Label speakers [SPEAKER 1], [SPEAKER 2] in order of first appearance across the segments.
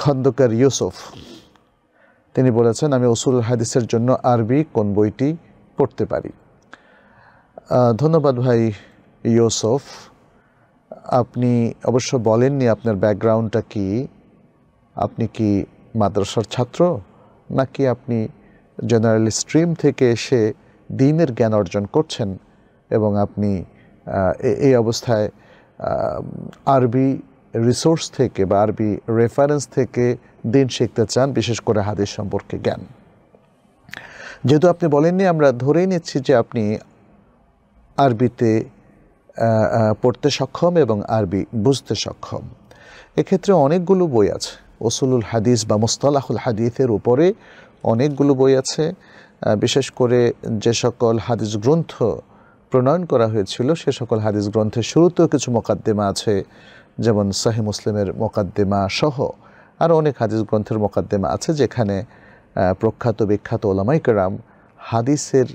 [SPEAKER 1] খন্দকার ইউসুফ তিনি বলেছেন আমি ওসুল হাদিসের জন্য আরবি কোন বইটি পড়তে পারি ধন্যবাদ ভাই ইউসুফ আপনি অবশ্য বলেননি আপনার ব্যাকগ্রাউন্ডটা কি আপনি কি মাদ্রাসার ছাত্র নাকি আপনি জেনারেল স্ট্রিম থেকে এসে দিনের জ্ঞান অর্জন করছেন এবং আপনি এই অবস্থায় আরবি রিসোর্স থেকে বা আরবি রেফারেন্স থেকে দিন শিখতে চান বিশেষ করে হাদিস সম্পর্কে জ্ঞান যেহেতু আপনি বলেননি আমরা ধরেই নিচ্ছি যে আপনি আরবিতে পড়তে সক্ষম এবং আরবি বুঝতে সক্ষম এক্ষেত্রে অনেকগুলো বই আছে ওসুলুল হাদিস বা মোস্তলাহুল হাদিসের উপরে অনেকগুলো বই আছে বিশেষ করে যে সকল হাদিস গ্রন্থ প্রণয়ন করা হয়েছিল সে সকল হাদিস গ্রন্থের শুরুতেও কিছু মোকাদ্দেমা আছে যেমন সাহি মুসলিমের মোকাদ্দেমা সহ আরও অনেক হাদিস গ্রন্থের মোকাদ্দেমা আছে যেখানে প্রখ্যাত বিখ্যাত ওলামাইকরাম হাদিসের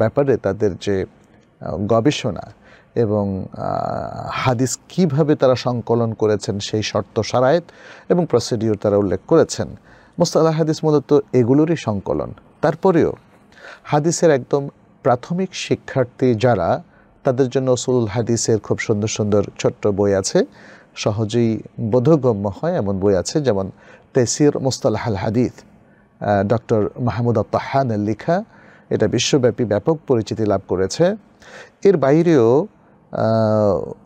[SPEAKER 1] ব্যাপারে তাদের যে গবেষণা এবং হাদিস কিভাবে তারা সংকলন করেছেন সেই শর্ত সারায়ত এবং প্রসিডিওর তারা উল্লেখ করেছেন মোস্তালা হাদিস মূলত এগুলোরই সংকলন তারপরেও হাদিসের একদম প্রাথমিক শিক্ষার্থী যারা তাদের জন্য ওসুল হাদিসের খুব সুন্দর সুন্দর ছোট্ট বই আছে সহজেই বোধগম্য হয় এমন বই আছে যেমন তেসির মুস্তাল হাদিস হাদিদ ডক্টর মাহমুদ আত্তাহানের লেখা এটা বিশ্বব্যাপী ব্যাপক পরিচিতি লাভ করেছে এর বাইরেও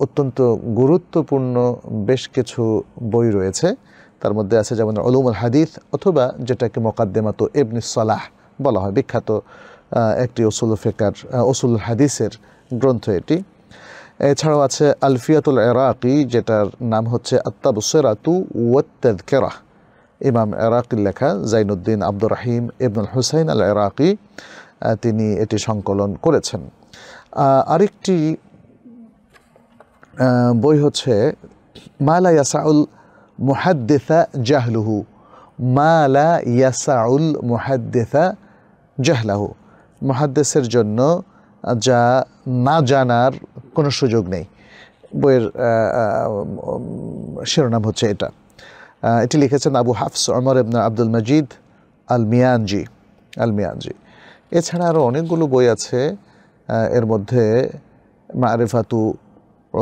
[SPEAKER 1] অত্যন্ত গুরুত্বপূর্ণ বেশ কিছু বই রয়েছে তার মধ্যে আছে যেমন অলুমুল হাদিস অথবা যেটাকে মোকাদ্দেমাত এবনি সালাহ বলা হয় বিখ্যাত একটি ওসুল ফেকার ওসুল হাদিসের গ্রন্থ এটি এছাড়াও আছে আলফিয়াতুল এরাকি যেটার নাম হচ্ছে আত্মাবসেরাতু ওয়াত্তাদকেরা ইমাম এরাকির লেখা জাইনুদ্দিন আব্দুর রাহিম ইবনুল হুসাইন আল এরাকি তিনি এটি সংকলন করেছেন আরেকটি বই হচ্ছে মালা ইয়াসাউল মুহাদ্দেসা জাহলুহু মালা ইয়াসাউল মুহাদ্দেসা জাহলাহু মহাদ্দেশের জন্য যা না জানার কোনো সুযোগ নেই বইয়ের শিরোনাম হচ্ছে এটা এটি লিখেছেন আবু হাফস অমর ইবনা আব্দুল মজিদ আল মিয়ানজি আল মিয়ানজি এছাড়া আরও অনেকগুলো বই আছে এর মধ্যে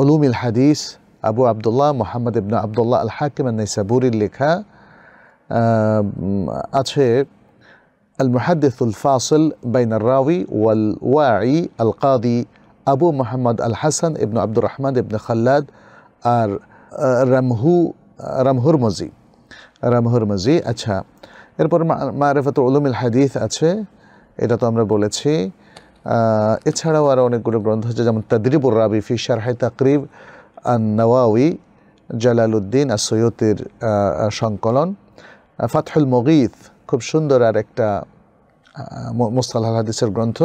[SPEAKER 1] অলুম ইল হাদিস আবু আবদুল্লাহ মোহাম্মদ ইবনা আবদুল্লাহ আল হাকিম নাইসাবুরির লেখা আছে المحدث الفاصل بين الراوي والواعي القاضي أبو محمد الحسن ابن عبد الرحمن ابن خلاد رمهو رمهرمزي رمهرمزي أتشا إربور معرفة علوم الحديث أتشا إذا تمر بولتشي آه، إتشارا وارا ونقول برونده جمن تدريب الرابي في شرح تقريب النواوي جلال الدين السيوتر آه، شانكولون آه، فتح المغيث খুব সুন্দর আর একটা মুস্তাল হাদিসের গ্রন্থ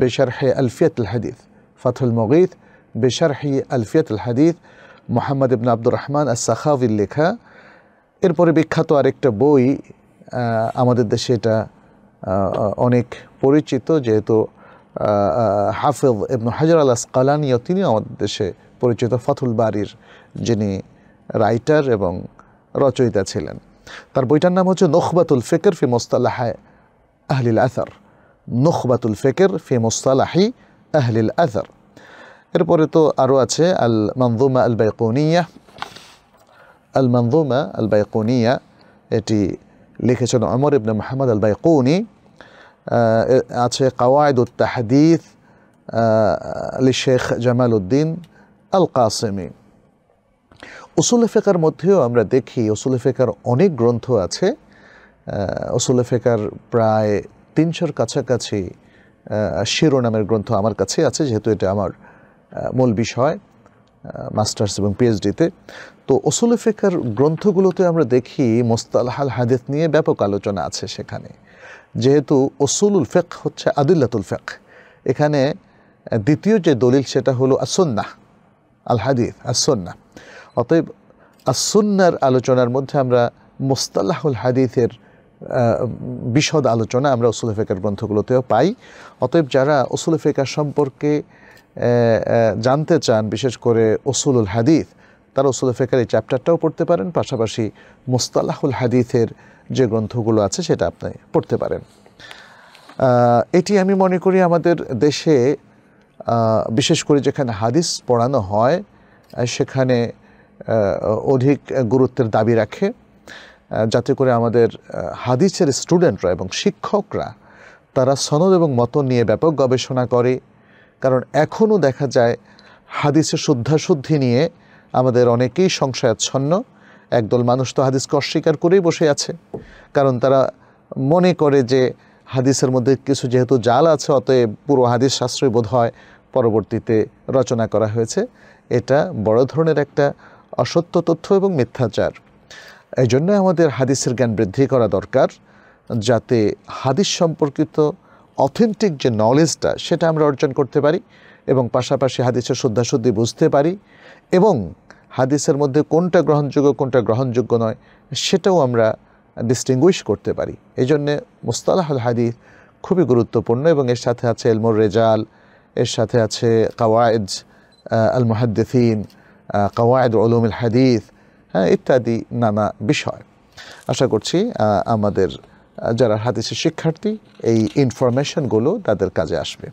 [SPEAKER 1] বেশার আলফিয়াত আলফিয়াতুল হাদিস ফাথুল মগিদ বেশার আলফিয়াত আলফিয়াতুল হাদিস মোহাম্মদ ইবন আব্দুর রহমান আর সাখাউির লেখা এরপরে বিখ্যাত আরেকটা বই আমাদের দেশে এটা অনেক পরিচিত যেহেতু হাফেজ ইবনু হাজার আল আসকালানিও তিনিও আমাদের দেশে পরিচিত ফাথুল বাড়ির যিনি রাইটার এবং রচয়িতা ছিলেন তার বইটার নাম হচ্ছে নখবাতুল ফিকর ফি মোস্তালাহায় আহলিল আথার নখবাতুল ফিকর ফি মোস্তালাহি আহলিল আথার এরপরে তো আরো আছে আল মানযুমা আল বাইকুনিয়া আল মানযুমা আল বাইকুনিয়া এটি লিখেছেন ওমর ইবনে মুহাম্মদ আল বাইকুনি আছে কাওয়ায়দুত তাহাদিস للشيخ جمال الدين القاسمي উসুল ফেকার মধ্যেও আমরা দেখি উসুল ফেকার অনেক গ্রন্থ আছে উসুল ফেকার প্রায় তিনশোর কাছাকাছি শিরোনামের গ্রন্থ আমার কাছে আছে যেহেতু এটা আমার মূল বিষয় মাস্টার্স এবং পিএইচডিতে তো ওসুল ফেকার গ্রন্থগুলোতে আমরা দেখি মোস্তালহাল হাদিস নিয়ে ব্যাপক আলোচনা আছে সেখানে যেহেতু ওসুলুল ফেক হচ্ছে আদিল্লাতুল ফেক এখানে দ্বিতীয় যে দলিল সেটা হলো আসন্না আল হাদিস আসন্না অতএব আসুন্নার আলোচনার মধ্যে আমরা মোস্তাল্লাহুল হাদিসের বিশদ আলোচনা আমরা ওসুলে ফেকার গ্রন্থগুলোতেও পাই অতএব যারা ওসুলে ফেকার সম্পর্কে জানতে চান বিশেষ করে ওসুলুল হাদিস তারা ওসুল ফেকার এই চ্যাপ্টারটাও পড়তে পারেন পাশাপাশি মোস্তাল্লাহুল হাদিসের যে গ্রন্থগুলো আছে সেটা আপনি পড়তে পারেন এটি আমি মনে করি আমাদের দেশে বিশেষ করে যেখানে হাদিস পড়ানো হয় সেখানে অধিক গুরুত্বের দাবি রাখে যাতে করে আমাদের হাদিসের স্টুডেন্টরা এবং শিক্ষকরা তারা সনদ এবং মতন নিয়ে ব্যাপক গবেষণা করে কারণ এখনও দেখা যায় হাদিসের শুদ্ধাশুদ্ধি নিয়ে আমাদের অনেকেই সংশয়াচ্ছন্ন একদল মানুষ তো হাদিসকে অস্বীকার করেই বসে আছে কারণ তারা মনে করে যে হাদিসের মধ্যে কিছু যেহেতু জাল আছে অতএব পুরো হাদিস শাস্ত্রই বোধ হয় পরবর্তীতে রচনা করা হয়েছে এটা বড় ধরনের একটা অসত্য তথ্য এবং মিথ্যাচার এই জন্য আমাদের হাদিসের জ্ঞান বৃদ্ধি করা দরকার যাতে হাদিস সম্পর্কিত অথেন্টিক যে নলেজটা সেটা আমরা অর্জন করতে পারি এবং পাশাপাশি হাদিসের শুদ্ধাশুদ্ধি বুঝতে পারি এবং হাদিসের মধ্যে কোনটা গ্রহণযোগ্য কোনটা গ্রহণযোগ্য নয় সেটাও আমরা ডিস্টিংগুইশ করতে পারি এই জন্যে মুস্তালাহ হাদিস খুবই গুরুত্বপূর্ণ এবং এর সাথে আছে এলমোর রেজাল এর সাথে আছে কাওয়ায়েজ আল মহাদ্দিন কাওয়ায়দ উলুমুল হাদিস হ্যাঁ ইত্যাদি নানা বিষয় আশা করছি আমাদের যারা হাদিসের শিক্ষার্থী এই ইনফরমেশনগুলো তাদের কাজে আসবে